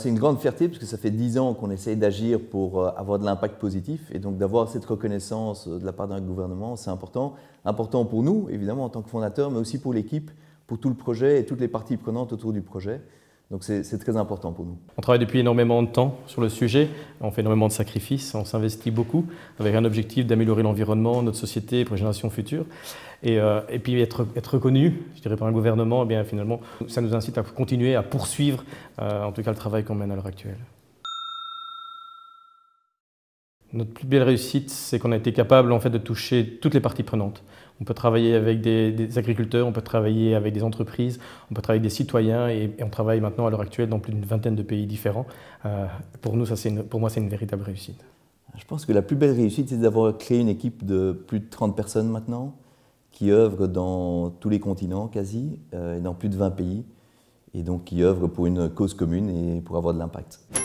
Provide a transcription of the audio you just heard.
C'est une grande fierté parce que ça fait dix ans qu'on essaye d'agir pour euh, avoir de l'impact positif et donc d'avoir cette reconnaissance euh, de la part d'un gouvernement, c'est important. Important pour nous, évidemment, en tant que fondateurs, mais aussi pour l'équipe, pour tout le projet et toutes les parties prenantes autour du projet. Donc c'est très important pour nous. On travaille depuis énormément de temps sur le sujet, on fait énormément de sacrifices, on s'investit beaucoup avec un objectif d'améliorer l'environnement, notre société pour les générations futures. Et, euh, puis être, reconnu, je dirais, par un gouvernement, eh bien finalement, ça nous incite à continuer, à poursuivre euh, en tout cas le travail qu'on mène à l'heure actuelle. Notre plus belle réussite, c'est qu'on a été capable en fait, de toucher toutes les parties prenantes. On peut travailler avec des, agriculteurs, on peut travailler avec des entreprises, on peut travailler avec des citoyens et, on travaille maintenant à l'heure actuelle dans plus d'une vingtaine de pays différents. Euh, pour, nous, ça, pour moi, c'est une véritable réussite. Je pense que la plus belle réussite, c'est d'avoir créé une équipe de plus de 30 personnes maintenant qui œuvrent dans tous les continents quasi, euh, et dans plus de 20 pays, et donc qui œuvrent pour une cause commune et pour avoir de l'impact.